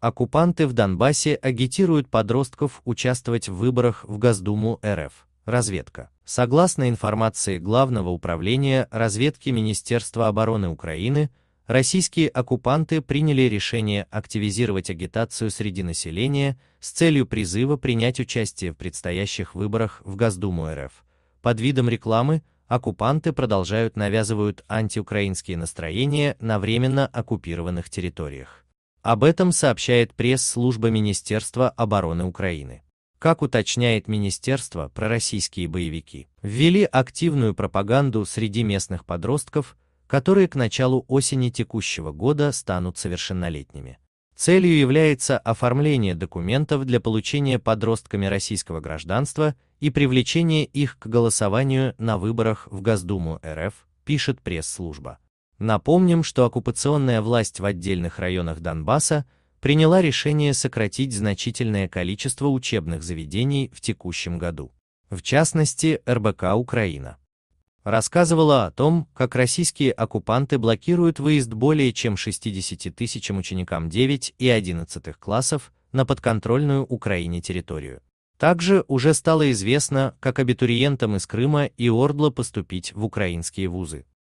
Оккупанты в Донбассе агитируют подростков участвовать в выборах в Госдуму РФ. Разведка. Согласно информации Главного управления разведки Министерства обороны Украины, российские оккупанты приняли решение активизировать агитацию среди населения с целью призыва принять участие в предстоящих выборах в Госдуму РФ. Под видом рекламы оккупанты продолжают навязывают антиукраинские настроения на временно оккупированных территориях. Об этом сообщает пресс-служба Министерства обороны Украины. Как уточняет министерство, пророссийские боевики ввели активную пропаганду среди местных подростков, которые к началу осени текущего года станут совершеннолетними. Целью является оформление документов для получения подростками российского гражданства и привлечение их к голосованию на выборах в Госдуму РФ, пишет пресс-служба. Напомним, что оккупационная власть в отдельных районах Донбасса приняла решение сократить значительное количество учебных заведений в текущем году. В частности, РБК «Украина» рассказывала о том, как российские оккупанты блокируют выезд более чем 60 тысячам ученикам 9 и 11 классов на подконтрольную Украине территорию. Также уже стало известно, как абитуриентам из Крыма и Ордла поступить в украинские вузы.